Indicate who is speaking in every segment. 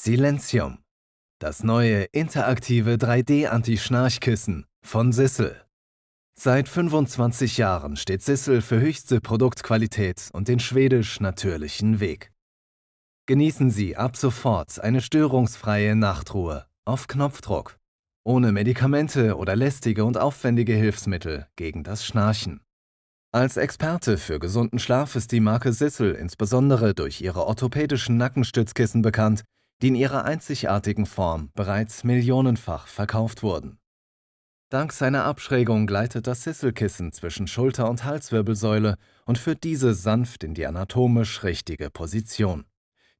Speaker 1: Silentium. Das neue interaktive 3D-Anti-Schnarchkissen von Sissel. Seit 25 Jahren steht Sissel für höchste Produktqualität und den schwedisch-natürlichen Weg. Genießen Sie ab sofort eine störungsfreie Nachtruhe auf Knopfdruck, ohne Medikamente oder lästige und aufwendige Hilfsmittel gegen das Schnarchen. Als Experte für gesunden Schlaf ist die Marke Sissel insbesondere durch ihre orthopädischen Nackenstützkissen bekannt, die in ihrer einzigartigen Form bereits millionenfach verkauft wurden. Dank seiner Abschrägung gleitet das Sisselkissen zwischen Schulter- und Halswirbelsäule und führt diese sanft in die anatomisch richtige Position.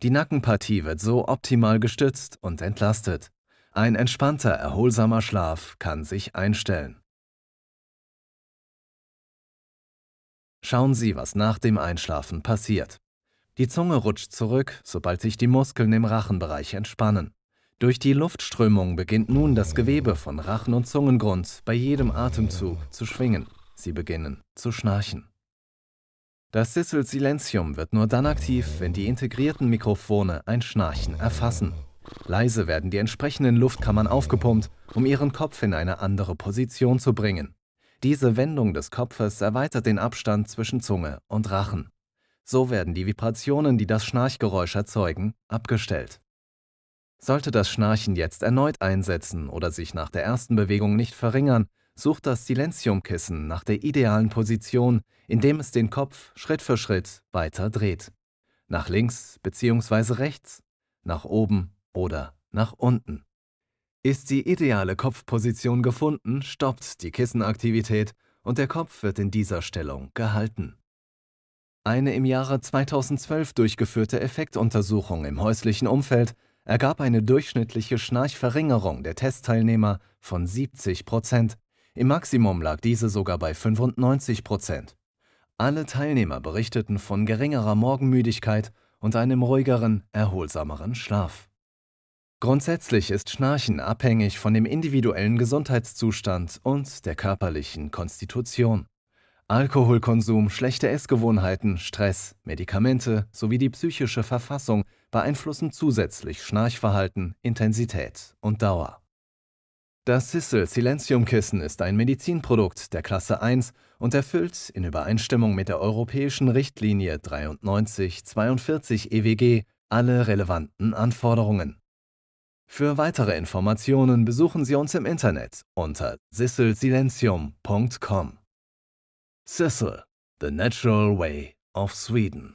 Speaker 1: Die Nackenpartie wird so optimal gestützt und entlastet. Ein entspannter, erholsamer Schlaf kann sich einstellen. Schauen Sie, was nach dem Einschlafen passiert. Die Zunge rutscht zurück, sobald sich die Muskeln im Rachenbereich entspannen. Durch die Luftströmung beginnt nun das Gewebe von Rachen und Zungengrund bei jedem Atemzug zu schwingen. Sie beginnen zu schnarchen. Das Sissel Silenzium wird nur dann aktiv, wenn die integrierten Mikrofone ein Schnarchen erfassen. Leise werden die entsprechenden Luftkammern aufgepumpt, um ihren Kopf in eine andere Position zu bringen. Diese Wendung des Kopfes erweitert den Abstand zwischen Zunge und Rachen. So werden die Vibrationen, die das Schnarchgeräusch erzeugen, abgestellt. Sollte das Schnarchen jetzt erneut einsetzen oder sich nach der ersten Bewegung nicht verringern, sucht das Silenziumkissen nach der idealen Position, indem es den Kopf Schritt für Schritt weiter dreht. Nach links bzw. rechts, nach oben oder nach unten. Ist die ideale Kopfposition gefunden, stoppt die Kissenaktivität und der Kopf wird in dieser Stellung gehalten. Eine im Jahre 2012 durchgeführte Effektuntersuchung im häuslichen Umfeld ergab eine durchschnittliche Schnarchverringerung der Testteilnehmer von 70 Prozent. Im Maximum lag diese sogar bei 95 Prozent. Alle Teilnehmer berichteten von geringerer Morgenmüdigkeit und einem ruhigeren, erholsameren Schlaf. Grundsätzlich ist Schnarchen abhängig von dem individuellen Gesundheitszustand und der körperlichen Konstitution. Alkoholkonsum, schlechte Essgewohnheiten, Stress, Medikamente sowie die psychische Verfassung beeinflussen zusätzlich Schnarchverhalten, Intensität und Dauer. Das Sissel Kissen ist ein Medizinprodukt der Klasse 1 und erfüllt in Übereinstimmung mit der europäischen Richtlinie 9342 EWG alle relevanten Anforderungen. Für weitere Informationen besuchen Sie uns im Internet unter sisselsilentium.com. Cecil, the natural way of Sweden.